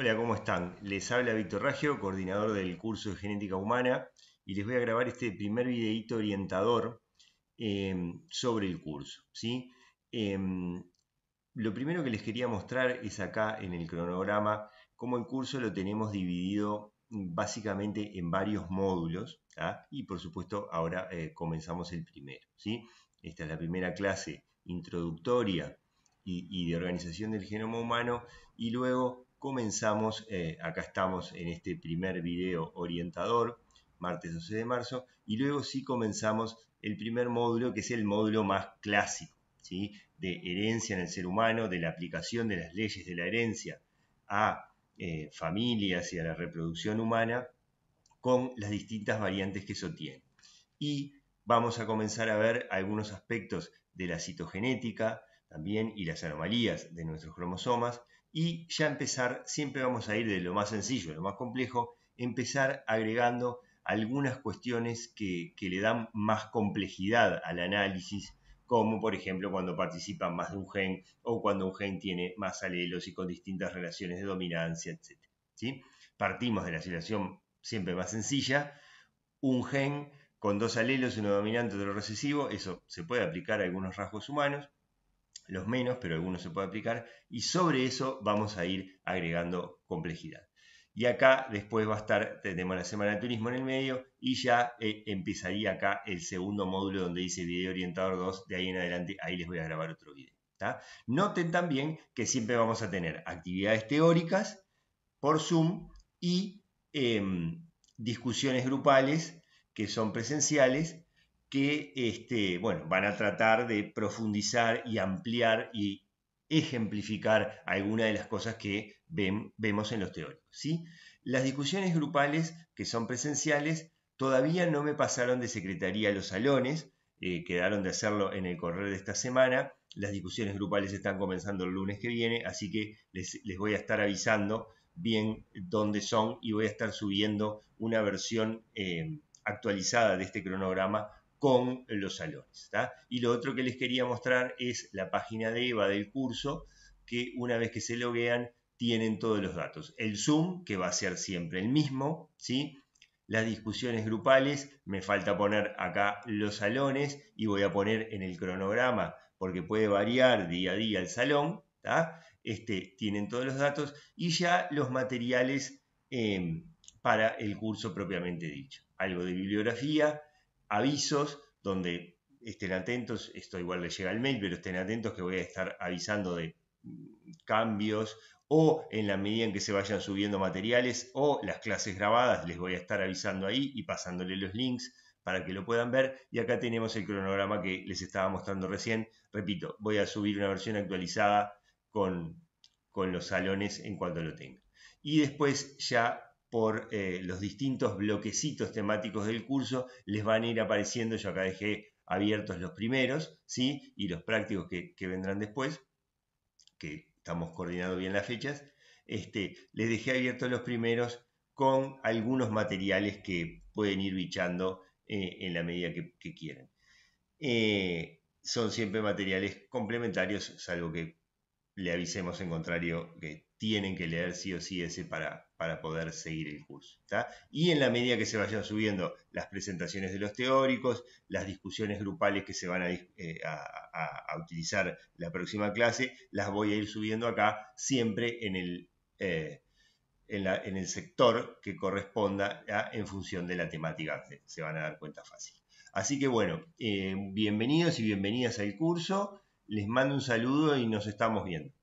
Hola, ¿cómo están? Les habla Víctor Raggio, coordinador del curso de Genética Humana, y les voy a grabar este primer videíto orientador em, sobre el curso. ¿sí? Em, lo primero que les quería mostrar es acá en el cronograma cómo el curso lo tenemos dividido básicamente en varios módulos, ¿ah? y por supuesto ahora eh, comenzamos el primero. ¿sí? Esta es la primera clase introductoria y de organización del genoma humano, y luego comenzamos, eh, acá estamos en este primer video orientador, martes 12 de marzo, y luego sí comenzamos el primer módulo, que es el módulo más clásico, ¿sí? de herencia en el ser humano, de la aplicación de las leyes de la herencia a eh, familias y a la reproducción humana, con las distintas variantes que eso tiene. Y vamos a comenzar a ver algunos aspectos de la citogenética también y las anomalías de nuestros cromosomas, y ya empezar, siempre vamos a ir de lo más sencillo, a lo más complejo, empezar agregando algunas cuestiones que, le dan más complejidad al análisis, como por ejemplo cuando participan más de un gen o cuando un gen tiene más alelos y con distintas relaciones de dominancia, etc. Partimos de la situación siempre más sencilla, un gen con dos alelos, uno dominante, otro recesivo, eso se puede aplicar a algunos rasgos humanos, los menos, pero algunos se puede aplicar, y sobre eso vamos a ir agregando complejidad. Y acá después va a estar, tenemos la semana de turismo en el medio y ya eh, empezaría acá el segundo módulo donde dice video orientador 2, de ahí en adelante, ahí les voy a grabar otro video. Noten también que siempre vamos a tener actividades teóricas por Zoom y em, discusiones grupales que son presenciales que este, bueno, van a tratar de profundizar y ampliar y ejemplificar algunas de las cosas que vemos en los teóricos. ¿sí? Las discusiones grupales que son presenciales todavía no me pasaron de secretaría a los salones, eh, quedaron de hacerlo en el correr de esta semana. Las discusiones grupales están comenzando el lunes que viene, así que les, voy a estar avisando bien dónde son y voy a estar subiendo una versión eh, actualizada de este cronograma con los salones. Y lo otro que les quería mostrar es la página de EVA del curso, que una vez que se loguean tienen todos los datos. El Zoom, que va a ser siempre el mismo, ¿sí? las discusiones grupales, me falta poner acá los salones y voy a poner en el cronograma, porque puede variar día a día el salón, Este, tienen todos los datos y ya los materiales eh, para el curso propiamente dicho. Algo de bibliografía, avisos donde estén atentos, esto igual les llega el mail, pero estén atentos que voy a estar avisando de mm, cambios o en la medida en que se vayan subiendo materiales o las clases grabadas, les voy a estar avisando ahí y pasándole los links para que lo puedan ver. Y acá tenemos el cronograma que les estaba mostrando recién. Repito, voy a subir una versión actualizada con, con los salones en cuanto lo tenga. Y después ya por eh, los distintos bloquecitos temáticos del curso, les van a ir apareciendo, yo acá dejé abiertos los primeros, ¿sí? Y los prácticos que, vendrán después, que estamos coordinando bien las fechas, este, les dejé abiertos los primeros con algunos materiales que pueden ir bichando eh, en la medida que, quieran. Eh, son siempre materiales complementarios, salvo que le avisemos en contrario que tienen que leer sí o sí ese para, para poder seguir el curso. Y en la medida que se vayan subiendo las presentaciones de los teóricos, las discusiones grupales que se van a, eh, utilizar la próxima clase, las voy a ir subiendo acá siempre en el, eh, en, el sector que corresponda en función de la temática. Se, van a dar cuenta fácil. Así que bueno, eh, bienvenidos y bienvenidas al curso. Les mando un saludo y nos estamos viendo.